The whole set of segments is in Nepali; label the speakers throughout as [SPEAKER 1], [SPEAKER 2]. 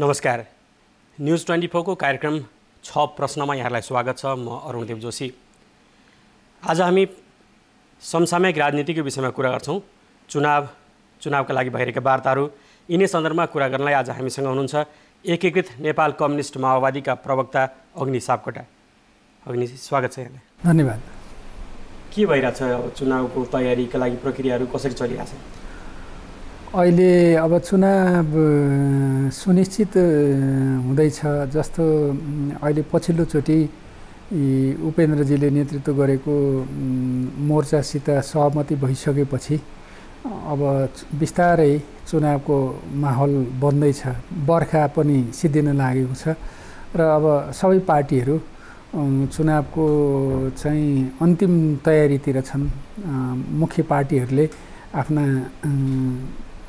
[SPEAKER 1] नमस्कार न्युज ट्वेन्टी फोरको कार्यक्रम छ प्रश्नमा यहाँलाई स्वागत छ म अरुणदेव जोशी आज हामी समसामयिक राजनीतिको विषयमा कुरा गर्छौँ चुनाव चुनावका लागि भइरहेका वार्ताहरू यिनै सन्दर्भमा कुरा गर्नलाई आज हामीसँग हुनुहुन्छ एकीकृत नेपाल कम्युनिस्ट माओवादीका प्रवक्ता अग्नि सापकोटा अग्नि स्वागत छ
[SPEAKER 2] यहाँलाई धन्यवाद
[SPEAKER 1] के भइरहेछ चुनावको तयारीका लागि प्रक्रियाहरू कसरी चलिरहेछ
[SPEAKER 2] अहिले अब चुनाव सुनिश्चित हुँदैछ जस्तो अहिले पछिल्लोचोटि उपेन्द्रजीले नेतृत्व गरेको मोर्चासित सहमति भइसकेपछि अब बिस्तारै चुनावको माहौल बन्दैछ बर्खा पनि सिद्धिन लागेको छ र अब सबै पार्टीहरू चुनावको चाहिँ अन्तिम तयारीतिर छन् मुख्य पार्टीहरूले आफ्ना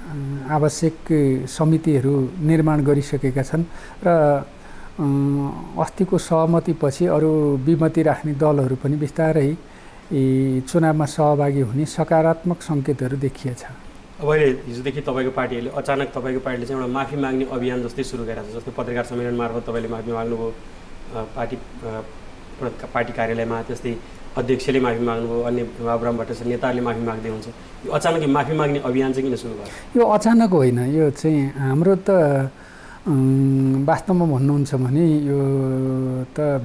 [SPEAKER 2] आवश्यक समितिहरू निर्माण गरिसकेका छन् र अस्तिको सहमतिपछि अरू विमति राख्ने दलहरू पनि बिस्तारै चुनावमा सहभागी हुने सकारात्मक सङ्केतहरू देखिएछ
[SPEAKER 1] अब अहिले हिजोदेखि तपाईँको पार्टीहरूले अचानक तपाईँको पार्टीले चाहिँ एउटा माफी माग्ने अभियान जस्तै सुरु गरेको छ जस्तो पत्रकार सम्मेलन मार्फत तपाईँले माफी माग्नुभयो पार्टी पार्टी कार्यालयमा त्यस्तै अध्यक्षले माफी माग्नुभयो अन्य बाबुराम भट्टाचार्य नेताहरूले माफी माग्दै हुन्छ यो अचानक माफी माग्ने अभियान चाहिँ किन सुरु भयो
[SPEAKER 2] यो अचानक होइन यो चाहिँ हाम्रो त वास्तवमा भन्नुहुन्छ भने यो त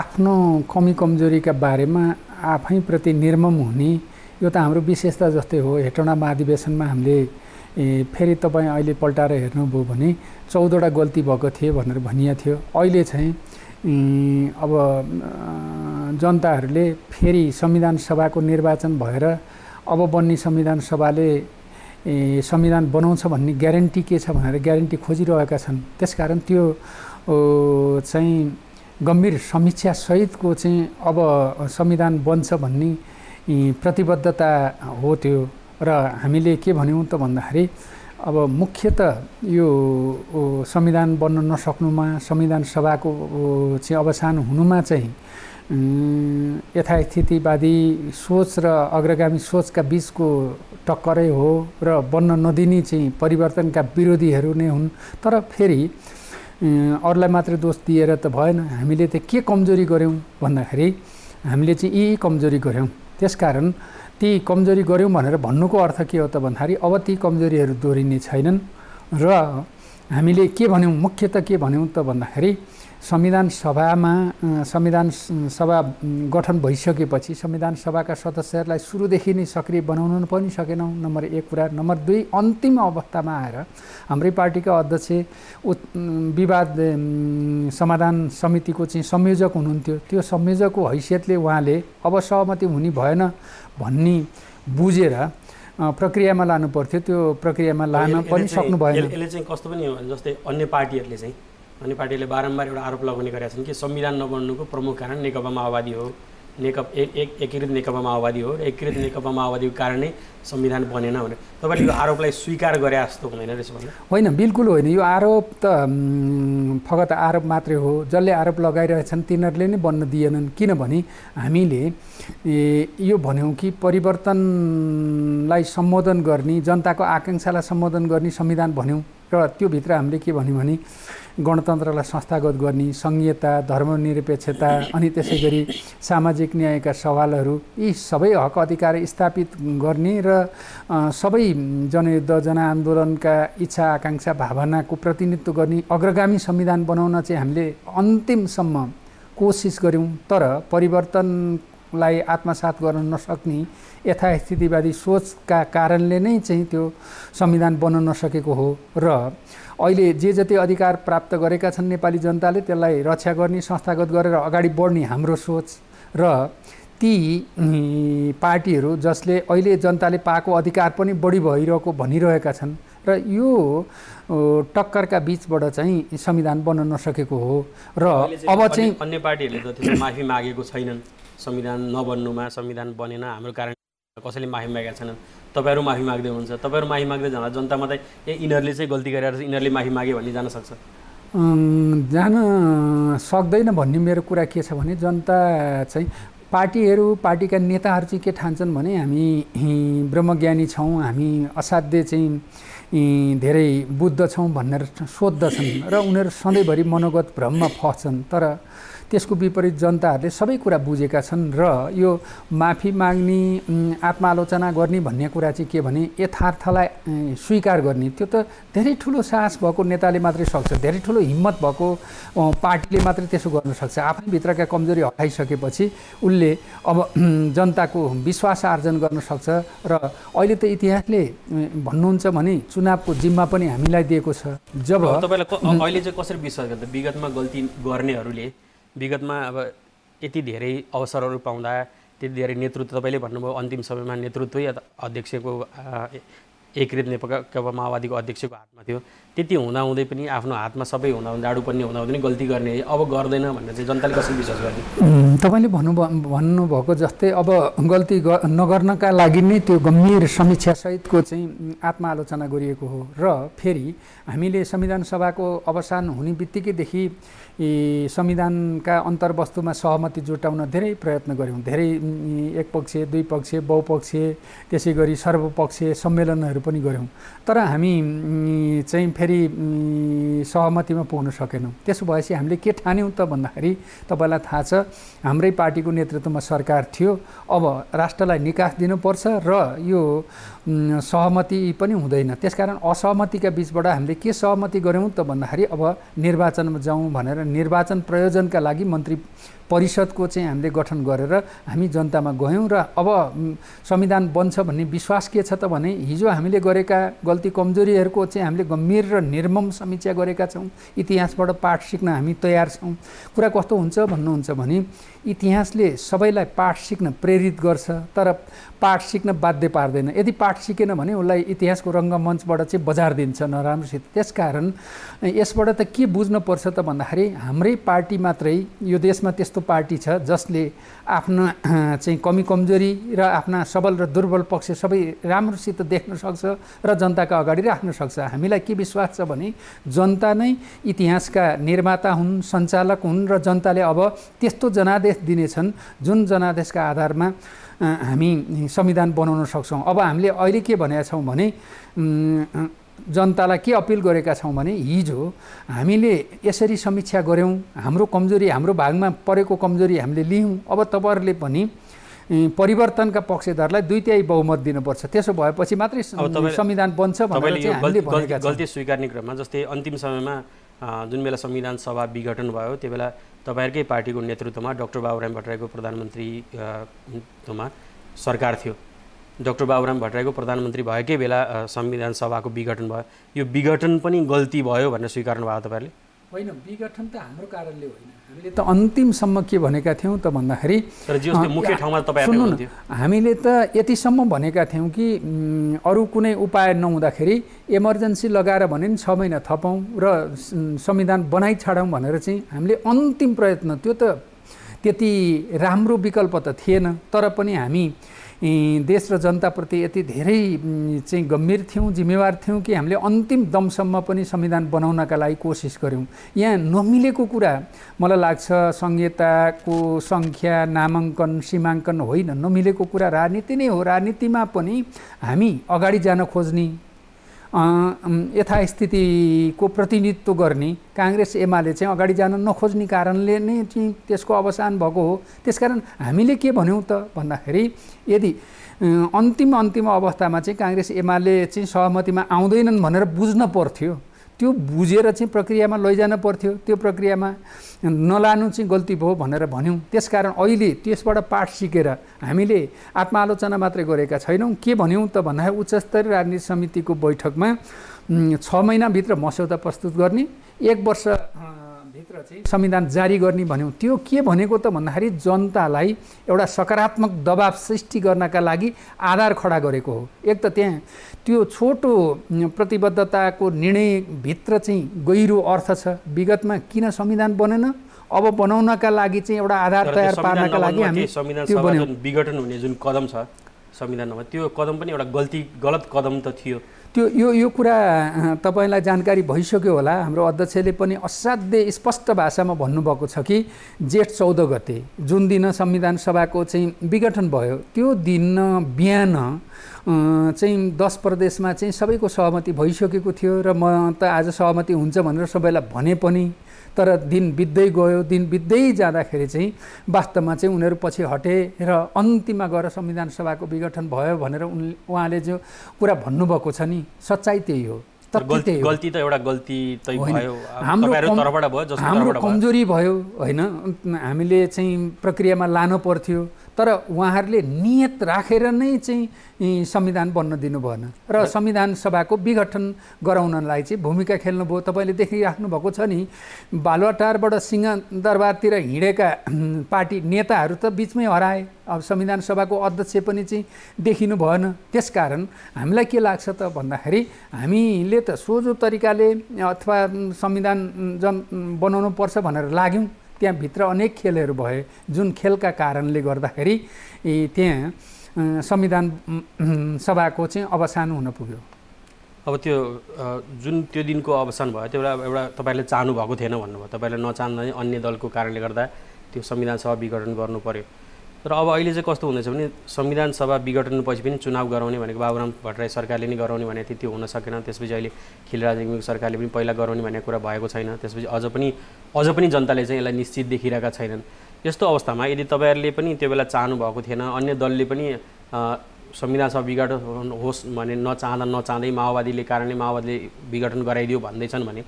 [SPEAKER 2] आफ्नो कमी कमजोरीका बारेमा आफैप्रति निर्मम हुने यो त हाम्रो विशेषता जस्तै हो हेटौँडा महाधिवेशनमा हामीले फेरि तपाईँ अहिले पल्टाएर हेर्नुभयो भने चौधवटा गल्ती भएको थिए भनेर भनिएको थियो अहिले चाहिँ अब जनताहरूले फेरि संविधान सभाको निर्वाचन भएर अब बन्ने संविधान सभाले संविधान बनाउँछ भन्ने ग्यारेन्टी के छ भनेर ग्यारेन्टी खोजिरहेका छन् त्यसकारण त्यो चाहिँ गम्भीर समीक्षासहितको चाहिँ अब संविधान बन्छ भन्ने प्रतिबद्धता हो त्यो र हामीले के भन्यौँ त भन्दाखेरि अब मुख्य त यो संविधान बन्न नसक्नुमा संविधान सभाको चाहिँ अवसान हुनुमा चाहिँ यथास्थितिवादी सोच र अग्रगामी सोचका बिचको टक्करै हो र बन्न नदिने चाहिँ परिवर्तनका विरोधीहरू नै हुन् तर फेरि अरूलाई मात्र दोष दिएर त भएन हामीले त के कमजोरी गऱ्यौँ भन्दाखेरि हामीले चाहिँ यी कमजोरी गऱ्यौँ त्यसकारण ती कमजोरी गऱ्यौँ भनेर भन्नुको अर्थ के हो त भन्दाखेरि अब ती कमजोरीहरू दोहोरिने छैनन् र हामीले के भन्यौँ मुख्य त के भन्यौँ त भन्दाखेरि संविधान सभामा संविधान सभा गठन भइसकेपछि संविधान सभाका सदस्यहरूलाई सुरुदेखि नै सक्रिय बनाउनु पनि सकेनौँ नम्बर एक कुरा नम्बर दुई अन्तिम अवस्थामा आएर हाम्रै पार्टीका अध्यक्ष विवाद समाधान समितिको चाहिँ संयोजक हुनुहुन्थ्यो त्यो संयोजकको हैसियतले उहाँले अब सहमति हुने भएन भन्ने बुझेर प्रक्रियामा लानु पर्थ्यो त्यो प्रक्रियामा लान पनि सक्नु भएन यसले
[SPEAKER 1] चाहिँ कस्तो पनि जस्तै अन्य पार्टीहरूले चाहिँ अनि पार्टीले बारम्बार एउटा आरोप लगाउने गरेका छन् कि संविधान नबन्नुको प्रमुख कारण नेकपा माओवादी हो नेकप एक एकीकृत नेकपा माओवादी हो र एकीकृत नेकपा माओवादीको कारण नै संविधान बनेन भनेर तपाईँले यो आरोपलाई स्वीकार गरे जस्तो हुँदैन रहेछ भन्नु
[SPEAKER 2] होइन बिल्कुल होइन यो आरोप त फगत आरोप मात्रै हो जसले आरोप लगाइरहेछन् तिनीहरूले नै बन्न दिएनन् किनभने हामीले यो भन्यौँ कि परिवर्तनलाई सम्बोधन गर्ने जनताको आकाङ्क्षालाई सम्बोधन गर्ने संविधान भन्यौँ र त्योभित्र हामीले के भन्यौँ भने गणतन्त्रलाई संस्थागत गर्ने सङ्घीयता धर्मनिरपेक्षता अनि त्यसै गरी सामाजिक न्यायका सवालहरू यी सबै हक अधिकार स्थापित गर्ने र सबै जनयुद्ध जनआन्दोलनका इच्छा आकाङ्क्षा भावनाको प्रतिनिधित्व गर्ने अग्रगामी संविधान बनाउन चाहिँ हामीले अन्तिमसम्म कोसिस गऱ्यौँ तर परिवर्तनलाई आत्मसात गर्न नसक्ने यथास्थितिवादी सोचका कारणले नै चाहिँ त्यो संविधान बन्न नसकेको हो र अहिले जे जति अधिकार प्राप्त गरेका छन् नेपाली जनताले त्यसलाई रक्षा गर्ने संस्थागत गरेर अगाडि बढ्ने हाम्रो सोच र ती पार्टीहरू जसले अहिले जनताले पाएको अधिकार पनि बढी भइरहेको भनिरहेका छन् र यो टक्करका बिचबाट चाहिँ संविधान बन्न नसकेको हो र अब चाहिँ
[SPEAKER 1] अन्य पार्टीहरूले माफी मागेको छैनन् संविधान नबन्नुमा संविधान बनेन हाम्रो कारण कसैले माफी मागेका छैनन् तपाईँहरू माफी माग्दै हुनुहुन्छ तपाईँहरू माफी माग्दै जाँदा जनतामा मात्रै ए यिनीहरूले चाहिँ गल्ती गरेर यिनीहरूले माफी माग्यो भन्ने जान सक्छ
[SPEAKER 2] जान सक्दैन भन्ने मेरो कुरा के छ भने जनता चाहिँ पार्टीहरू पार्टीका नेताहरू चाहिँ के ठान्छन् भने हामी ब्रह्मज्ञानी छौँ हामी असाध्य चाहिँ धेरै बुद्ध छौँ भनेर सोद्धछन् र उनीहरू सधैँभरि मनोगत भ्रममा फस्छन् तर त्यसको विपरीत जनताहरूले सबै कुरा बुझेका छन् र यो माफी माग्ने आत्मालोचना गर्ने भन्ने कुरा चाहिँ के भने यथार्थलाई स्वीकार गर्ने त्यो त धेरै ठुलो साहस भएको नेताले मात्रै सक्छ धेरै ठुलो हिम्मत भएको पार्टीले मात्रै त्यसो गर्न सक्छ आफैभित्रका कमजोरी हटाइसकेपछि उसले अब जनताको विश्वास आर्जन गर्न सक्छ र अहिले त इतिहासले भन्नुहुन्छ भने चुनावको जिम्मा पनि हामीलाई दिएको छ जब तपाईँलाई अहिले
[SPEAKER 1] चाहिँ कसरी विश्वास गर्दा विगतमा गल्ती गर्नेहरूले विगतमा अब यति धेरै अवसरहरू पाउँदा त्यति धेरै नेतृत्व तपाईँले भन्नुभयो अन्तिम समयमा नेतृत्वै अध्यक्षको एकीकृत नेपाल माओवादीको अध्यक्षको हातमा थियो त्यति हुँदाहुँदै पनि आफ्नो हातमा सबै हुँदा जाडु पर्ने हुँदाहुँदै पनि गल्ती गर्ने अब गर्दैन भनेर चाहिँ जनताले कसरी विश्वास
[SPEAKER 2] गर्ने तपाईँले भन्नु भन्नुभएको जस्तै अब गल्ती नगर्नका लागि नै त्यो गम्भीर समीक्षासहितको चाहिँ आत्मालोचना गरिएको हो र फेरि हामीले संविधान सभाको अवसान हुने बित्तिकैदेखि संविधानका अन्तर्वस्तुमा सहमति जुटाउन धेरै प्रयत्न गऱ्यौँ धेरै एकपक्षीय पक्ष बहुपक्षीय त्यसै गरी सर्वपक्षीय सम्मेलनहरू पनि गऱ्यौँ तर हामी चाहिँ फेरि सहमतिमा पुग्न सकेनौँ त्यसो भएपछि हामीले के ठान्यौँ त भन्दाखेरि तपाईँलाई थाहा छ हाम्रै पार्टीको नेतृत्वमा सरकार थियो अब राष्ट्रलाई निकास दिनुपर्छ र यो सहमति पनि हुँदैन त्यसकारण असहमतिका बिचबाट हामीले के सहमति गऱ्यौँ त भन्दाखेरि अब निर्वाचनमा जाउँ भनेर निर्वाचन प्रयोजनका लागि मन्त्री परिषदको चाहिँ हामीले गठन गरेर हामी जनतामा गयौँ र अब संविधान बन्छ भन्ने विश्वास के छ त भने हिजो हामीले गरेका गल्ती कमजोरीहरूको चाहिँ हामीले गम्भीर र निर्मम समीक्षा गरेका छौँ इतिहासबाट पाठ सिक्न हामी तयार छौँ कुरा कस्तो हुन्छ भन्नुहुन्छ भने इतिहासले सबैलाई पाठ सिक्न प्रेरित गर्छ तर पाठ सिक्न बाध्य पार्दैन यदि पाठ सिकेन भने उसलाई इतिहासको रङ्गमञ्चबाट चाहिँ बजार दिन्छ नराम्रोसित त्यसकारण यसबाट त के बुझ्नुपर्छ त भन्दाखेरि हाम्रै पार्टी मात्रै यो देशमा त्यस्तो पार्टी छ जसले आफ्ना चाहिँ कमी कमजोरी र आफ्ना सबल र दुर्बल पक्ष सबै राम्रोसित देख्न सक्छ र जनताका अगाडि राख्न सक्छ हामीलाई के विश्वास छ भने जनता नै इतिहासका निर्माता हुन् सञ्चालक हुन् र जनताले अब त्यस्तो जनादेश दिनेछन् जुन जनादेशका आधारमा हामी संविधान बनाउन सक्छौँ अब हामीले अहिले के भनेका छौँ भने जनतालाई के अपिल गरेका छौँ भने हिजो हामीले यसरी समीक्षा गऱ्यौँ हाम्रो कमजोरी हाम्रो भागमा परेको कमजोरी हामीले लियौँ अब तपाईँहरूले पनि परिवर्तनका पक्षधारलाई दुई तिहाई बहुमत दिनुपर्छ त्यसो भएपछि मात्रै संविधान बन्छ गल्ती
[SPEAKER 1] स्वीकार्ने क्रममा जस्तै अन्तिम समयमा जुन बेला संविधान सभा विघटन भयो त्यो बेला तपाईँहरूकै पार्टीको नेतृत्वमा डक्टर बाबुराम भट्टराईको प्रधानमन्त्रीमा सरकार थियो डक्टर बाबुराम भट्टराईको प्रधानमन्त्री भएकै बेला संविधान सभाको विघटन भयो यो विघटन पनि गल्ती भयो भनेर स्वीकार्नु भयो तपाईँहरूले
[SPEAKER 2] होइन विघटन त हाम्रो कारणले होइन हामीले त अन्तिमसम्म के भनेका थियौँ त भन्दाखेरि मुख्य ठाउँमा हामीले त यतिसम्म भनेका थियौँ कि अरू कुनै उपाय नहुँदाखेरि इमर्जेन्सी लगाएर भने नि छ महिना थपौँ र संविधान बनाइ छाडौँ भनेर चाहिँ हामीले अन्तिम प्रयत्न त्यो त त्यति राम्रो विकल्प त थिएन तर पनि हामी देश र जनताप्रति यति धेरै चाहिँ गम्भीर थियौँ जिम्मेवार थियौँ कि हामीले अन्तिम दमसम्म पनि संविधान बनाउनका लागि कोसिस गऱ्यौँ यहाँ नमिलेको कुरा मलाई लाग्छ संहिताको सङ्ख्या नामाङ्कन सीमाङ्कन होइन नमिलेको कुरा राजनीति नै हो राजनीतिमा पनि हामी अगाडि जान खोज्ने यथास्थितिको प्रतिनिधित्व गर्ने काङ्ग्रेस एमाले चाहिँ अगाडि जान नखोज्ने कारणले नै चाहिँ त्यसको अवसान भएको हो त्यसकारण हामीले के भन्यौँ त भन्दाखेरि यदि अन्तिम अन्तिम अवस्थामा चाहिँ काङ्ग्रेस एमाले चाहिँ सहमतिमा आउँदैनन् भनेर बुझ्न पर्थ्यो त्यो बुझेर चाहिँ प्रक्रियामा लैजान पर्थ्यो त्यो प्रक्रियामा नलानु चाहिँ गल्ती भयो भनेर भन्यौँ त्यसकारण अहिले त्यसबाट पाठ सिकेर हामीले आत्मालोचना मात्रै गरेका छैनौँ के भन्यौँ त भन्दाखेरि उच्चस्तरीय राजनीति समितिको बैठकमा छ महिनाभित्र मस्यौदा प्रस्तुत गर्ने एक वर्ष भित्र चाहिँ संविधान जारी गर्ने भन्यौँ त्यो के भनेको त भन्दाखेरि जनतालाई एउटा सकारात्मक दबाव सृष्टि गर्नका लागि आधार खडा गरेको हो एक त त्यहाँ त्यो छोटो प्रतिबद्धताको निर्णयभित्र चाहिँ गहिरो अर्थ छ विगतमा किन संविधान बनेन अब बनाउनका लागि चाहिँ एउटा आधार तयार पार्नका लागि हामी संविधान
[SPEAKER 1] विघटन हुने जुन कदम छ संविधानमा त्यो कदम पनि एउटा गल्ती गलत कदम त थियो
[SPEAKER 2] त्यो यो यो कुरा तपाईँलाई जानकारी भइसक्यो होला हाम्रो अध्यक्षले पनि असाध्य स्पष्ट भाषामा भन्नुभएको छ कि जेठ चौध गते जुन दिन संविधान सभाको चाहिँ विघटन भयो त्यो दिन बिहान चाहिँ दस प्रदेशमा चाहिँ सबैको सहमति भइसकेको थियो र म त आज सहमति हुन्छ भनेर सबैलाई भने पनि तर दिन बित्दै गयो दिन बित्दै जाँदाखेरि चाहिँ वास्तवमा चाहिँ उनीहरू पछि हटे र अन्तिममा गएर संविधान सभाको विघटन भयो भनेर उन उहाँले जो कुरा भन्नुभएको छ नि सच्चाइ त्यही हो गल्ती
[SPEAKER 1] त एउटा गल्ती हाम्रो कमजोरी
[SPEAKER 2] भयो होइन हामीले चाहिँ प्रक्रियामा लानु पर्थ्यो तर उहाँहरूले नियत राखेर नै चाहिँ संविधान बन्न दिनु भएन र संविधान सभाको विघटन गराउनलाई चाहिँ भूमिका खेल्नुभयो तपाईँले देखिराख्नु भएको छ नि बालुवाटारबाट सिंहदरबारतिर हिँडेका पार्टी नेताहरू त बिचमै हराए अब संविधान सभाको अध्यक्ष पनि चाहिँ देखिनु भएन त्यसकारण हामीलाई के लाग्छ त भन्दाखेरि हामीले त सोझो तरिकाले अथवा संविधान जन बनाउनु पर्छ भनेर लाग्यौँ त्यहाँभित्र अनेक खेलहरू भए जुन खेलका कारणले गर्दाखेरि त्यहाँ संविधान सभाको चाहिँ अवसान हुन पुग्यो
[SPEAKER 1] अब त्यो जुन त्यो दिनको अवसान भयो त्यो एउटा एउटा तपाईँले चाहनु भएको थिएन भन्नुभयो तपाईँले नचाहँदा अन्य दलको कारणले गर्दा त्यो संविधान सभा विघटन गर्नु पर्यो तर अब अहिले चाहिँ कस्तो हुँदैछ भने संविधान सभा विघटनपछि पनि चुनाव गराउने भनेको बाबुराम भट्टराई सरकारले नै गराउने भनेको थियो त्यो हुन सकेन त्यसपछि अहिले खिल इङ्गुक सरकारले पनि पहिला गराउने भन्ने कुरा भएको छैन त्यसपछि अझ पनि अझ पनि जनताले चाहिँ यसलाई निश्चित देखिरहेका छैनन् यस्तो अवस्थामा यदि तपाईँहरूले पनि त्यो बेला चाहनु भएको थिएन अन्य दलले पनि संविधान सभा विघटन होस् भने नचाहँदा नचाहँदै माओवादीले कारणले माओवादीले विघटन गराइदियो भन्दैछन् भने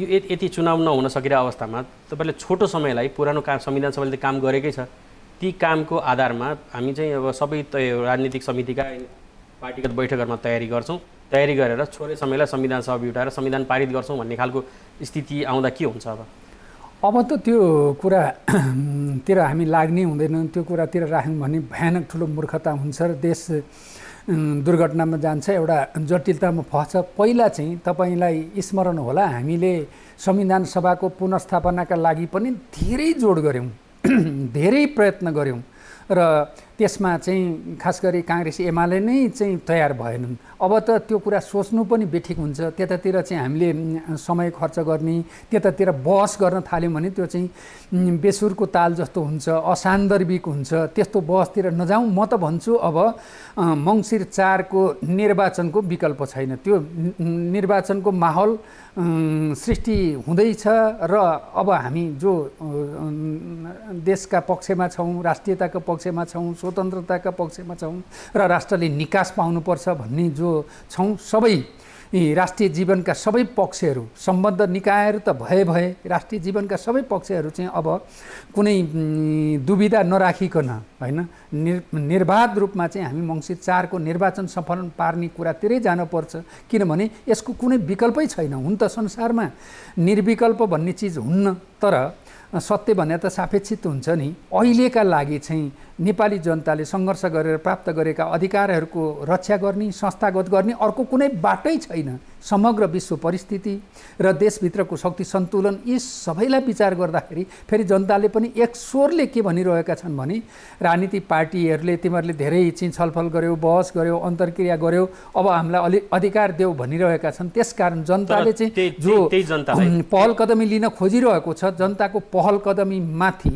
[SPEAKER 1] यो यति चुनाव नहुन सकिरहेको अवस्थामा तपाईँले छोटो समयलाई पुरानो काम संविधान सभाले त काम गरेकै छ ती कामको आधारमा हामी चाहिँ अब सबै त राजनीतिक समितिका पार्टीगत बैठकहरूमा तयारी गर्छौँ तयारी गरेर छोरे समयलाई संविधान सभा उठाएर संविधान पारित गर्छौँ भन्ने खालको स्थिति आउँदा के हुन्छ अब
[SPEAKER 2] अब त त्यो कुरातिर हामी लाग्ने हुँदैन त्यो कुरातिर राख्यौँ भने भयानक ठुलो मूर्खता हुन्छ र देश दुर्घटनामा जान्छ एउटा जटिलतामा फस्छ पहिला चाहिँ तपाईँलाई स्मरण होला हामीले संविधान सभाको पुनर्स्थापनाका लागि पनि धेरै जोड गऱ्यौँ धेरै प्रयत्न गऱ्यौँ र त्यसमा चाहिँ खास गरी काङ्ग्रेस एमाले नै चाहिँ तयार भएनन् अब त त्यो कुरा सोच्नु पनि बेठिक हुन्छ त्यतातिर चाहिँ हामीले समय खर्च गर्ने त्यतातिर बहस गर्न थाल्यौँ भने त्यो चाहिँ बेसुरको ताल जस्तो हुन्छ असान्दर्भिक हुन्छ त्यस्तो बहसतिर नजाउँ म त भन्छु अब मङ्सिर चारको निर्वाचनको विकल्प छैन त्यो निर्वाचनको माहौल सृष्टि हुँदैछ र अब हामी जो देशका पक्षमा छौँ राष्ट्रियताको पक्षमा छौँ स्वतन्त्रताका पक्षमा छौँ र राष्ट्रले निकास पाउनुपर्छ भन्ने जो छौँ सबै राष्ट्रिय जीवनका सबै पक्षहरू सम्बद्ध निकायहरू त भए भए राष्ट्रिय जीवनका सबै पक्षहरू चाहिँ अब कुनै दुविधा नराखिकन होइन निर् निर्वाध रूपमा चाहिँ हामी मङ्सिर चारको निर्वाचन सफल पार्ने कुरातिरै जानुपर्छ किनभने यसको कुनै विकल्पै छैन हुन त संसारमा निर्विकल्प भन्ने चिज हुन्न तर सत्य भने त सापेक्षित हुन्छ नि अहिलेका लागि चाहिँ नेपाली जनताले सङ्घर्ष गरेर प्राप्त गरेका अधिकारहरूको रक्षा गर्ने संस्थागत गर्ने अर्को कुनै बाटै छैन समग्र विश्व परिस्थिति र देशभित्रको शक्ति सन्तुलन यी सबैलाई विचार गर्दाखेरि फेरि जनताले पनि एक स्वरले के भनिरहेका छन् भने राजनीतिक पार्टीहरूले तिमीहरूले धेरै चिन छलफल गर्यो बहस गर्यो अन्तर्क्रिया गर्यो अब हामीलाई अलि अधिकार देऊ भनिरहेका छन् त्यसकारण जनताले चाहिँ जो पहल कदमी लिन खोजिरहेको छ जनताको पहल कदमीमाथि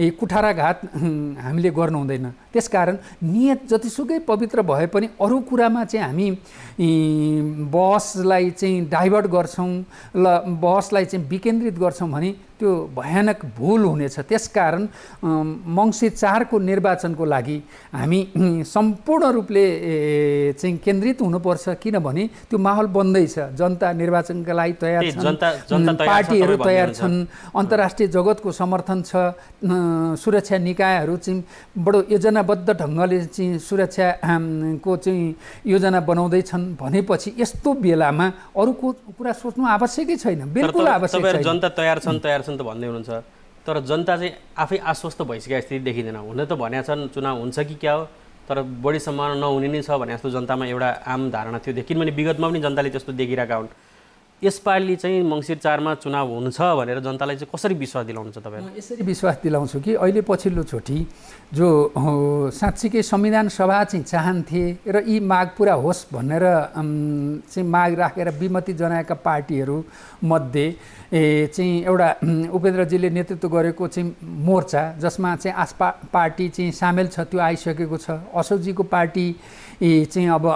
[SPEAKER 2] कुठाराघात हामीले गर्नु हुँदैन त्यसकारण नियत जतिसुकै पवित्र भए पनि अरू कुरामा चाहिँ हामी बहसलाई चाहिँ डाइभर्ट गर्छौँ ल बहसलाई चाहिँ विकेन्द्रित गर्छौँ भने त्यो भयानक भूल हुनेछ त्यसकारण मङ्सिर चारको निर्वाचनको लागि हामी सम्पूर्ण रूपले चाहिँ केन्द्रित हुनुपर्छ किनभने त्यो माहौल बन्दैछ जनता निर्वाचनका लागि तयार छन् पार्टीहरू तयार छन् अन्तर्राष्ट्रिय जगतको समर्थन छ सुरक्षा निकायहरू चाहिँ बडो योजनाबद्ध ढङ्गले चाहिँ सुरक्षा को चाहिँ योजना बनाउँदैछन् भनेपछि यस्तो बेलामा अरूको कुरा सोच्नु आवश्यकै छैन बिल्कुल आवश्यक जनता
[SPEAKER 1] तयार छन् तयार छन् त भन्दै हुनुहुन्छ तर जनता चाहिँ आफै आश्वस्त भइसकेको स्थिति देखिँदैन हुन त भनेका छन् चुनाव हुन्छ कि क्या हो तर बढी सम्मान नहुने नै छ भने जस्तो जनतामा एउटा आम धारणा थियो किनभने विगतमा पनि जनताले त्यस्तो देखिरहेका हुन् यसपालि चाहिँ मङ्सिर चारमा चुनाव हुन्छ भनेर जनतालाई चाहिँ कसरी विश्वास दिलाउनुहुन्छ तपाईँ
[SPEAKER 2] यसरी विश्वास दिलाउँछु कि अहिले पछिल्लो पछिल्लोचोटि जो साँच्चीकै संविधान सभा चाहिँ चाहन्थे र यी माग पुरा होस् भनेर चाहिँ माग राखेर विमति जनाएका पार्टीहरू मध्ये चाहिँ एउटा उपेन्द्रजीले नेतृत्व गरेको चाहिँ मोर्चा जसमा चाहिँ आसपा पार्टी चाहिँ सामेल छ त्यो आइसकेको छ असोजीको पार्टी यी चाहिँ अब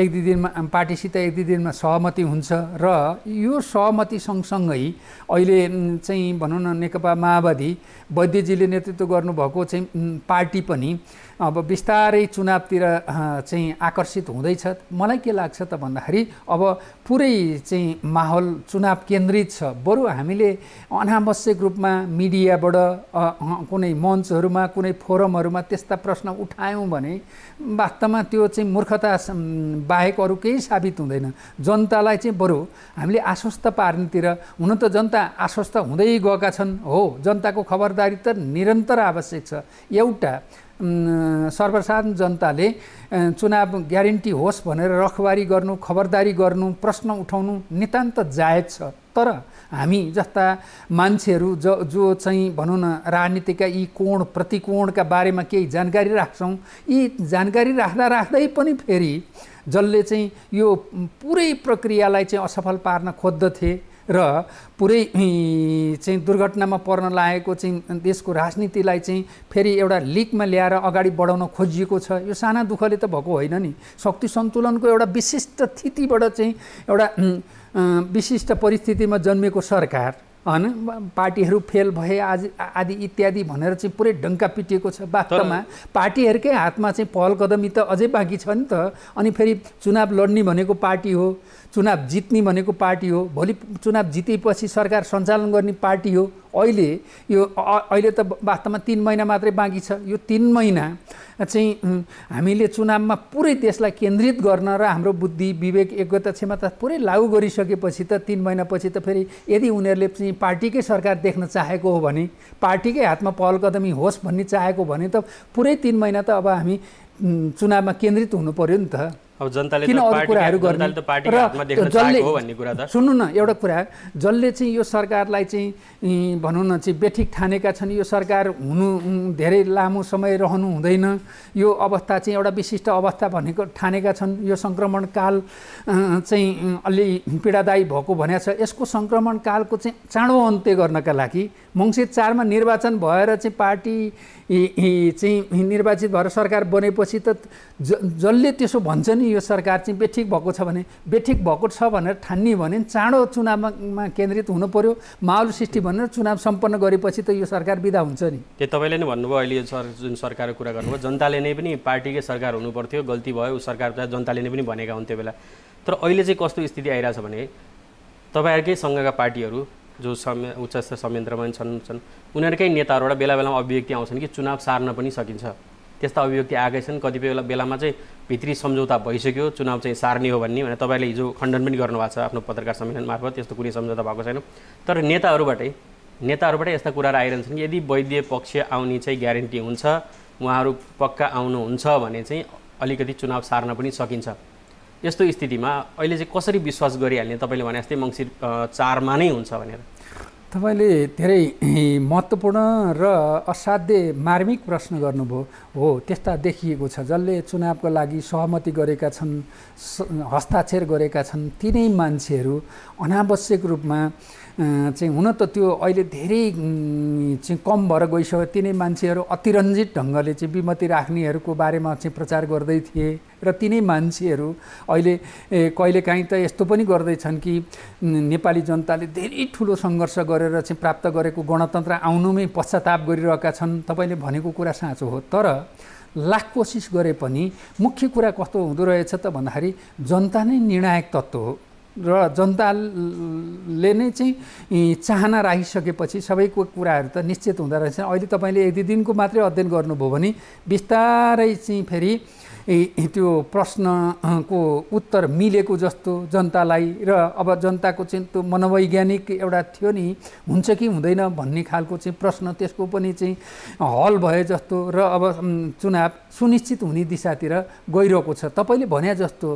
[SPEAKER 2] एक दुई दिनमा पार्टीसित एक दुई दिनमा सहमति हुन्छ र यो सहमति सँगसँगै अहिले चाहिँ भनौँ न नेकपा माओवादी वैद्यजीले नेतृत्व गर्नुभएको चाहिँ पार्टी पनि अब बिस्तारै चुनावतिर चाहिँ आकर्षित हुँदैछ मलाई के लाग्छ त भन्दाखेरि अब पुरै चाहिँ माहौल चुनाव केन्द्रित छ बरु हामीले अनावश्यक रूपमा मिडियाबाट कुनै मञ्चहरूमा कुनै फोरमहरूमा त्यस्ता प्रश्न उठायौँ भने वास्तवमा त्यो चाहिँ मूर्खता बाहेक अरू केही साबित हुँदैन जनतालाई चाहिँ बरु हामीले आश्वस्त पार्नेतिर हुन त जनता आश्वस्त हुँदै गएका छन् हो जनताको खबरदारी त निरन्तर आवश्यक छ एउटा सर्वसाधारण जनताले चुनाव ग्यारेन्टी होस् भनेर रखबारी गर्नु खबरदारी गर्नु प्रश्न उठाउनु नितान्त जायज छ तर हामी जस्ता मान्छेहरू ज जो चाहिँ भनौँ न राजनीतिका यी कोण प्रतिकोणका बारेमा केही जानकारी राख्छौँ यी जानकारी राख्दा राख्दै पनि फेरि जसले चाहिँ यो पुरै प्रक्रियालाई चाहिँ असफल पार्न खोज्दथे र पुरै चाहिँ दुर्घटनामा पर्न लागेको चाहिँ देशको राजनीतिलाई चाहिँ फेरि एउटा लिकमा ल्याएर अगाडि बढाउन खोजिएको छ यो साना दुःखले त भएको होइन नि शक्ति सन्तुलनको एउटा विशिष्ट स्थितिबाट चाहिँ एउटा विशिष्ट परिस्थितिमा जन्मिएको सरकार होइन पार्टीहरू फेल भए आज आदि इत्यादि भनेर चाहिँ पुरै डङ्का पिटिएको छ वास्तवमा पार्टीहरूकै हातमा चाहिँ पहल कदमी त अझै बाँकी छ नि त अनि फेरि चुनाव लड्ने भनेको पार्टी हो चुनाव जित्ने भनेको पार्टी हो भोलि चुनाव जितेपछि सरकार सञ्चालन गर्ने पार्टी हो अहिले यो अहिले त वास्तवमा तिन महिना मात्रै बाँकी छ यो तिन महिना चाहिँ हामीले चुनावमा पुरै देशलाई केन्द्रित गर्न र हाम्रो बुद्धि विवेक योग्यता क्षमता पुरै लागू गरिसकेपछि त तिन महिनापछि त फेरि यदि उनीहरूले चाहिँ पार्टीकै सरकार देख्न चाहेको हो भने पार्टीकै हातमा पहल कदमी होस् भन्ने चाहेको भने त पुरै तिन महिना त अब हामी चुनावमा केन्द्रित हुनु पऱ्यो नि त
[SPEAKER 1] अब जनताले किन अरू कुराहरू गर्ने र जसले सुन्नु
[SPEAKER 2] न एउटा कुरा जसले चाहिँ यो सरकारलाई चाहिँ भनौँ न चाहिँ बेठिक ठानेका छन् यो सरकार हुनु धेरै लामो समय रहनु हुँदैन यो अवस्था चाहिँ एउटा विशिष्ट अवस्था भनेको ठानेका छन् यो सङ्क्रमण काल चाहिँ अलि पीडादायी भएको भनेको छ यसको सङ्क्रमण कालको चाहिँ चाँडो अन्त्य गर्नका लागि मङ्सिर चारमा निर्वाचन भएर चाहिँ पार्टी चाहिँ निर्वाचित भएर सरकार बनेपछि त ज जसले त्यसो भन्छ नि यो सरकार चाहिँ बेठिक भएको छ भने बेठिक भएको छ भनेर ठान्ने भने चाँडो चुनावमा केन्द्रित हुनु पऱ्यो माहौल सृष्टि भनेर चुनाव सम्पन्न गरेपछि त यो सरकार विदा हुन्छ नि
[SPEAKER 1] त्यो तपाईँले नै भन्नुभयो अहिले यो सर जुन सरकारको कुरा गर्नुभयो जनताले नै पनि पार्टीकै सरकार हुनु गल्ती भयो सरकार जनताले नै पनि भनेका हुन् त्यो बेला तर अहिले चाहिँ कस्तो स्थिति आइरहेछ भने तपाईँहरूकै सँगका पार्टीहरू जो समय उच्चस्तर संयन्त्रमा पनि छन् छन् उनीहरूकै नेताहरूबाट बेला बेलामा अभिव्यक्ति आउँछन् कि चुनाव सार्न पनि सकिन्छ त्यस्ता अभिव्यक्ति आएकै छन् कतिपय बेला बेलामा चाहिँ भित्री सम्झौता भइसक्यो चुनाव चाहिँ सार्ने हो भन्ने भनेर तपाईँले हिजो खण्डन पनि गर्नुभएको छ आफ्नो पत्रकार सम्मेलन मार्फत त्यस्तो कुनै सम्झौता भएको छैन तर नेताहरूबाटै नेताहरूबाटै यस्ता कुराहरू आइरहन्छन् कि यदि वैद्य पक्ष आउने चाहिँ ग्यारेन्टी हुन्छ उहाँहरू पक्का आउनुहुन्छ भने चाहिँ अलिकति चुनाव सार्न पनि सकिन्छ यस्तो स्थितिमा अहिले चाहिँ कसरी विश्वास गरिहाल्ने तपाईँले भने जस्तै मङ्सिर चारमा नै हुन्छ भनेर
[SPEAKER 2] तपाईँले धेरै महत्त्वपूर्ण र असाध्य मार्मिक प्रश्न गर्नुभयो हो त्यस्ता देखिएको छ जसले चुनावको लागि सहमति गरेका छन् हस्ताक्षर गरेका छन् तिनै मान्छेहरू अनावश्यक रूपमा चाहिँ हुन त त्यो अहिले धेरै चाहिँ कम भएर गइसक्यो तिनै मान्छेहरू अतिरञ्जित ढङ्गले चाहिँ विमति राख्नेहरूको बारेमा चाहिँ प्रचार गर्दै थिए र तिनै मान्छेहरू अहिले कहिलेकाहीँ त यस्तो पनि गर्दैछन् कि नेपाली जनताले धेरै ठुलो सङ्घर्ष गरेर चाहिँ प्राप्त गरेको गणतन्त्र आउनुमै पश्चाताप गरिरहेका छन् तपाईँले भनेको कुरा साँचो हो तर लाख कोसिस गरे पनि मुख्य कुरा कस्तो हुँदो रहेछ त भन्दाखेरि जनता नै निर्णायक तत्त्व हो र जनताले नै चाहिँ चाहना राखिसकेपछि सबैको कुराहरू त निश्चित हुँदो रहेछ अहिले तपाईँले एक दुई दिनको मात्रै अध्ययन गर्नुभयो भने बिस्तारै चाहिँ फेरि त्यो प्रश्नको उत्तर मिलेको जस्तो जनतालाई र अब जनताको चाहिँ त्यो मनोवैज्ञानिक एउटा थियो नि हुन्छ कि हुँदैन भन्ने खालको चाहिँ प्रश्न त्यसको पनि चाहिँ हल भए जस्तो र अब चुनाव सुनिश्चित हुने दिशातिर गइरहेको छ तपाईँले भने जस्तो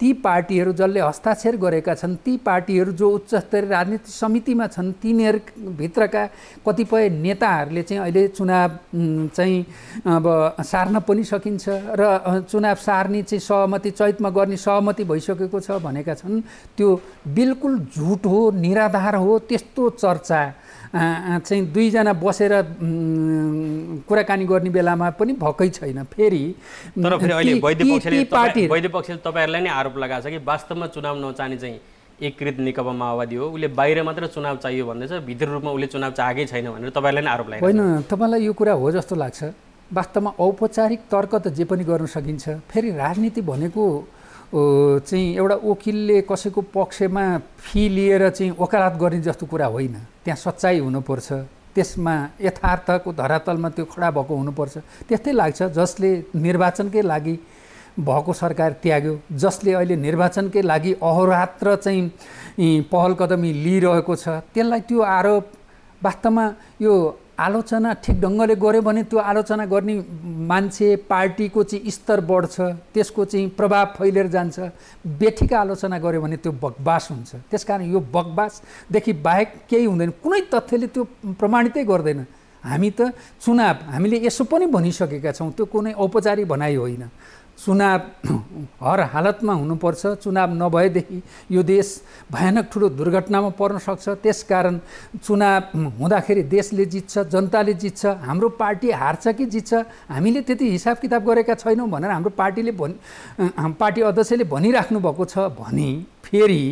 [SPEAKER 2] ती पार्टीहरू जसले हस्ताक्षर गरेका छन् ती पार्टीहरू जो उच्चस्तरीय राजनीति समितिमा छन् तिनीहरूभित्रका कतिपय नेताहरूले चाहिँ अहिले चुनाव चाहिँ अब सार्न पनि सकिन्छ र चुनाव सार्ने चाहिँ सहमति चैतमा गर्ने सहमति भइसकेको छ भनेका छन् त्यो बिल्कुल झुट हो निराधार हो त्यस्तो चर्चा चाहिँ दुईजना बसेर कुराकानी गर्ने बेलामा पनि भएकै छैन फेरि तर अहिले पक्षले पक्षले
[SPEAKER 1] तपाईँहरूलाई नै आरोप लगाएको छ कि वास्तवमा चुनाव नचाहने चाहिँ एकीकृत नेकपा माओवादी हो उसले बाहिर मात्र चुनाव चाहियो भन्दैछ भित्र रूपमा उसले चुनाव चाहेकै छैन भनेर तपाईँलाई नै आरोप लाग्यो होइन
[SPEAKER 2] तपाईँलाई यो कुरा हो जस्तो लाग्छ वास्तवमा औपचारिक तर्क त जे पनि गर्न सकिन्छ फेरि राजनीति भनेको चाहिँ एउटा वकिलले कसैको पक्षमा फी लिएर चाहिँ वकालत गर्ने जस्तो कुरा होइन त्यहाँ सच्चाइ हुनुपर्छ त्यसमा यथार्थको धरातलमा त्यो खडा भएको हुनुपर्छ त्यस्तै लाग्छ जसले निर्वाचनकै लागि भएको सरकार त्याग्यो जसले अहिले निर्वाचनकै लागि अहोरात्र चाहिँ पहल कदमी लिइरहेको छ त्यसलाई त्यो आरोप वास्तवमा यो आलोचना ठिक ढङ्गले गऱ्यो भने त्यो आलोचना गर्ने मान्छे पार्टीको चाहिँ स्तर बढ्छ त्यसको चाहिँ प्रभाव फैलिएर जान्छ बेठिका आलोचना गऱ्यो भने त्यो बकवास हुन्छ त्यसकारण यो बकवासदेखि बाहेक केही हुँदैन कुनै तथ्यले त्यो प्रमाणितै गर्दैन हामी त चुनाव हामीले यसो पनि भनिसकेका छौँ त्यो कुनै औपचारिक भनाइ होइन चुनाव हर हालतमा हुनुपर्छ चुनाव नभएदेखि यो देश भयानक ठुलो दुर्घटनामा पर्न सक्छ त्यसकारण चुनाव हुँदाखेरि देशले जित्छ जनताले जित्छ हाम्रो पार्टी हार्छ कि जित्छ हामीले त्यति हिसाब किताब गरेका छैनौँ भनेर हाम्रो पार्टीले भन् पार्टी अध्यक्षले भनिराख्नु भएको छ भने फेरि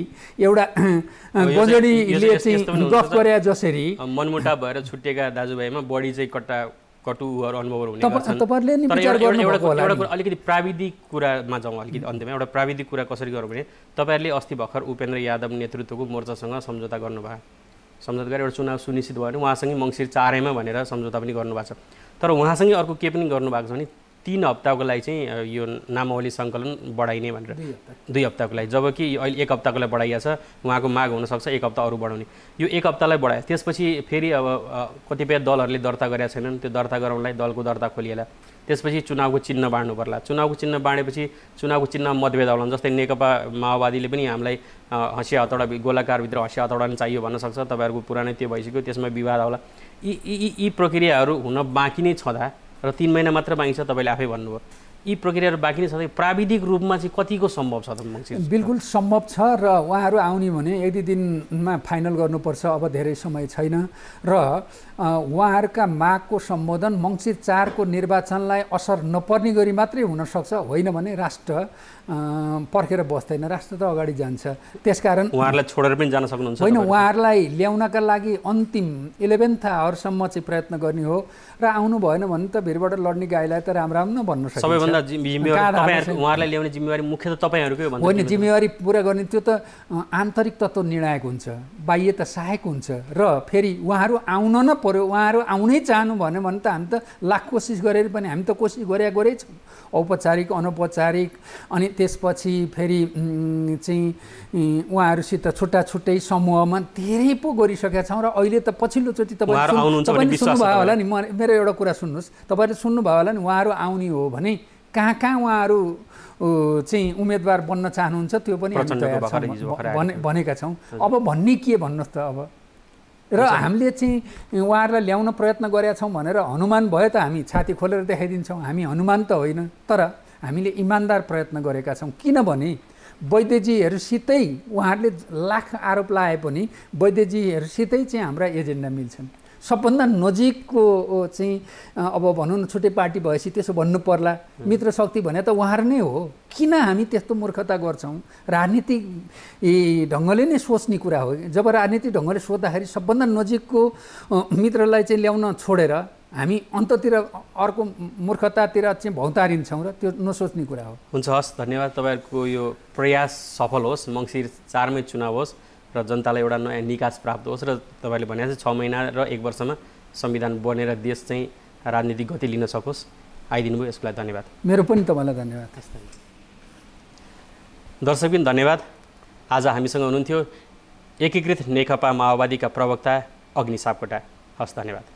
[SPEAKER 2] एउटा गजडीले चाहिँ गफ गरे
[SPEAKER 1] जसरी मनमुटा भएर छुट्टिएका दाजुभाइमा बढी चाहिँ कट्टा कटु अनुभवहरू हुने गर्छन् तर अलिकति प्राविधिक कुरामा जाउँ अलिकति अन्त्यमा एउटा प्राविधिक कुरा कसरी गरौँ भने तपाईँहरूले अस्ति भर्खर उपेन्द्र यादव नेतृत्वको मोर्चासँग सम्झौता गर्नुभयो सम्झौता गरेर एउटा चुनाव सुनिश्चित भयो भने उहाँसँगै मङ्सिर चारैमा भनेर सम्झौता पनि गर्नुभएको छ तर उहाँसँगै अर्को के पनि गर्नुभएको छ भने तिन हप्ताको लागि चाहिँ यो नामावली सङ्कलन बढाइने भनेर दुई हप्ताको लागि जबकि अहिले एक हप्ताको लागि बढाइएको छ उहाँको माग हुनसक्छ एक हप्ता अरू बढाउने यो एक हप्तालाई बढायो त्यसपछि फेरि अब कतिपय दलहरूले दर्ता गरेका छैनन् त्यो दर्ता गराउनलाई दलको दर्ता खोलिएला त्यसपछि चुनावको चिन्ह बाँड्नु पर्ला चुनावको चिन्ह बाँडेपछि चुनावको चिन्ह मतभेद होला जस्तै नेकपा माओवादीले पनि हामीलाई हँसिया हतौडा गोलाकारभित्र हँसिया हतौडा नै चाहियो भन्न सक्छ तपाईँहरूको पुरानै त्यो भइसक्यो त्यसमा विवाद आउला यी यी यी प्रक्रियाहरू हुन बाँकी नै छँदा र तिन महिना मात्र बाँकी छ तपाईँले आफै भन्नुभयो यी प्रक्रियाहरू बाँकी नै छ प्राविधिक रूपमा चाहिँ कतिको सम्भव छ त
[SPEAKER 2] बिल्कुल सम्भव छ र उहाँहरू आउने भने एक दुई दिनमा फाइनल गर्नुपर्छ अब धेरै समय छैन र उहाँहरूका मागको सम्बोधन मङ्सिर चारको निर्वाचनलाई असर नपर्ने गरी मात्रै हुनसक्छ होइन भने राष्ट्र पर्खेर बस्दैन राष्ट्र त अगाडि जान्छ त्यसकारण उहाँहरूलाई
[SPEAKER 1] छोडेर पनि जान सक्नुहुन्छ होइन
[SPEAKER 2] उहाँहरूलाई ल्याउनका लागि अन्तिम इलेभेन्थ आवरसम्म चाहिँ प्रयत्न गर्ने हो र आउनु भएन भने त भिरबाट लड्ने गाईलाई त राम्रो राम्रो भन्नु सक्छ सबैभन्दा उहाँहरूलाई
[SPEAKER 1] ल्याउने जिम्मेवारी मुख्य त तपाईँहरूकै होइन जिम्मेवारी
[SPEAKER 2] पुरा गर्ने त्यो त आन्तरिक तत्त्व निर्णायक हुन्छ बाह्य त सहायक हुन्छ र फेरि उहाँहरू आउन न पर्यो उहाँहरू आउनै चाहनु भन्यो भने त हामी त लाख कोसिस गरेर पनि हामी त कोसिस गरे गरेछौँ औपचारिक अनौपचारिक अनि त्यसपछि फेरि चाहिँ उहाँहरूसित छुट्टा छुट्टै समूहमा धेरै पो गरिसकेका छौँ र अहिले त पछिल्लोचोटि तपाईँ तपाईँले सुन्नुभयो होला नि म मेरो एउटा कुरा सुन्नुहोस् तपाईँले सुन्नुभयो होला नि उहाँहरू आउने हो भने कहाँ कहाँ उहाँहरू चाहिँ उम्मेदवार बन्न चाहनुहुन्छ त्यो पनि हामी भनेका छौँ अब भन्ने के भन्नुहोस् त अब र हामीले चाहिँ उहाँहरूलाई ल्याउन प्रयत्न गरेका छौँ भनेर हनुमान भयो त हामी छाती खोलेर देखाइदिन्छौँ हामी हनुमान त होइन तर हामीले इमान्दार प्रयत्न गरेका छौँ किनभने वैद्यजीहरूसितै उहाँहरूले लाख आरोप लाए पनि वैद्यजीहरूसितै चाहिँ हाम्रा एजेन्डा मिल्छन् सबभन्दा नजिकको चाहिँ अब भनौँ न छुट्टै पार्टी भएपछि त्यसो भन्नु पर्ला मित्र शक्ति भने त उहाँहरू नै हो किन हामी त्यस्तो मूर्खता गर्छौँ राजनीतिक ढङ्गले नै सोच्ने कुरा हो जब राजनीतिक ढङ्गले सोद्धाखेरि सबभन्दा नजिकको मित्रलाई चाहिँ ल्याउन छोडेर हामी अन्ततिर अर्को मूर्खतातिर चाहिँ भौतारिन्छौँ र त्यो नसोच्ने कुरा हो
[SPEAKER 1] हुन्छ हस् धन्यवाद तपाईँहरूको यो प्रयास सफल होस् मङ्सिर चारमै चुनाव होस् र जनतालाई एउटा नयाँ निकास प्राप्त होस् र तपाईँले भने चाहिँ छ महिना र एक वर्षमा संविधान बनेर देश चाहिँ राजनीतिक गति लिन सकोस् आइदिनु भयो यसको लागि धन्यवाद
[SPEAKER 2] मेरो पनि तपाईँलाई धन्यवाद
[SPEAKER 1] दर्शक पनि धन्यवाद आज हामीसँग हुनुहुन्थ्यो एकीकृत नेकपा माओवादीका प्रवक्ता अग्नि सापकोटा हस् धन्यवाद